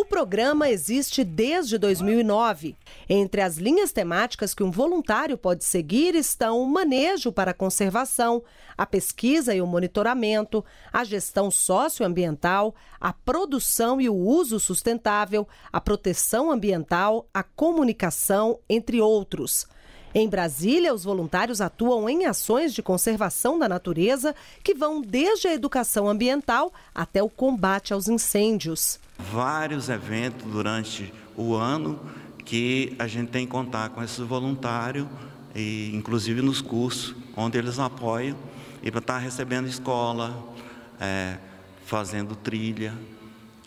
O programa existe desde 2009. Entre as linhas temáticas que um voluntário pode seguir estão o manejo para a conservação, a pesquisa e o monitoramento, a gestão socioambiental, a produção e o uso sustentável, a proteção ambiental, a comunicação, entre outros. Em Brasília, os voluntários atuam em ações de conservação da natureza que vão desde a educação ambiental até o combate aos incêndios vários eventos durante o ano que a gente tem que contar com esses voluntários, e, inclusive nos cursos, onde eles apoiam, e para estar tá recebendo escola, é, fazendo trilha,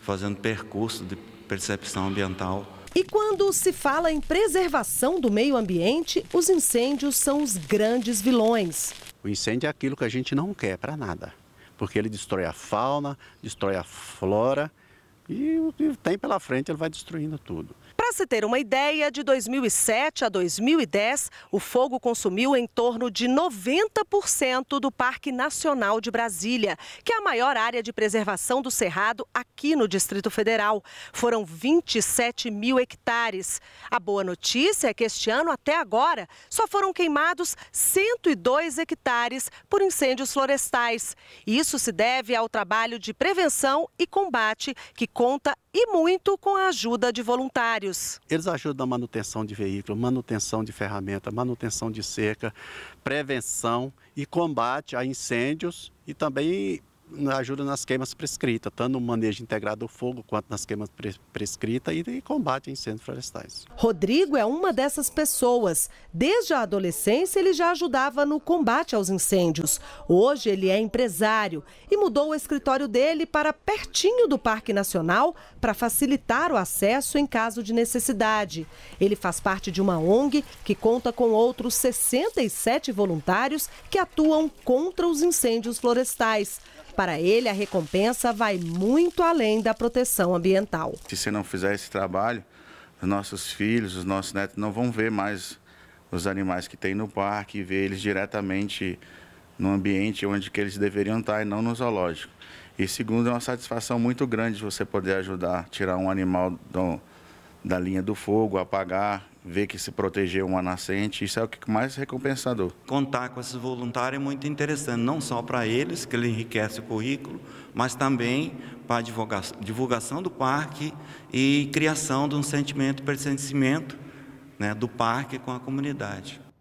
fazendo percurso de percepção ambiental. E quando se fala em preservação do meio ambiente, os incêndios são os grandes vilões. O incêndio é aquilo que a gente não quer para nada, porque ele destrói a fauna, destrói a flora e o que tem pela frente ele vai destruindo tudo se ter uma ideia, de 2007 a 2010, o fogo consumiu em torno de 90% do Parque Nacional de Brasília, que é a maior área de preservação do Cerrado aqui no Distrito Federal. Foram 27 mil hectares. A boa notícia é que este ano, até agora, só foram queimados 102 hectares por incêndios florestais. Isso se deve ao trabalho de prevenção e combate que conta e muito com a ajuda de voluntários. Eles ajudam na manutenção de veículo, manutenção de ferramenta, manutenção de cerca, prevenção e combate a incêndios e também ajuda nas queimas prescritas, tanto no manejo integrado do fogo quanto nas queimas prescritas e, e combate a incêndios florestais. Rodrigo é uma dessas pessoas. Desde a adolescência, ele já ajudava no combate aos incêndios. Hoje, ele é empresário e mudou o escritório dele para pertinho do Parque Nacional para facilitar o acesso em caso de necessidade. Ele faz parte de uma ONG que conta com outros 67 voluntários que atuam contra os incêndios florestais. Para ele, a recompensa vai muito além da proteção ambiental. Se você não fizer esse trabalho, os nossos filhos, os nossos netos não vão ver mais os animais que tem no parque, ver eles diretamente no ambiente onde que eles deveriam estar e não no zoológico. E segundo, é uma satisfação muito grande você poder ajudar a tirar um animal do, da linha do fogo, apagar ver que se protegeu uma nascente, isso é o que mais recompensador. Contar com esses voluntários é muito interessante, não só para eles, que ele enriquece o currículo, mas também para a divulgação do parque e criação de um sentimento de pertencimento né, do parque com a comunidade.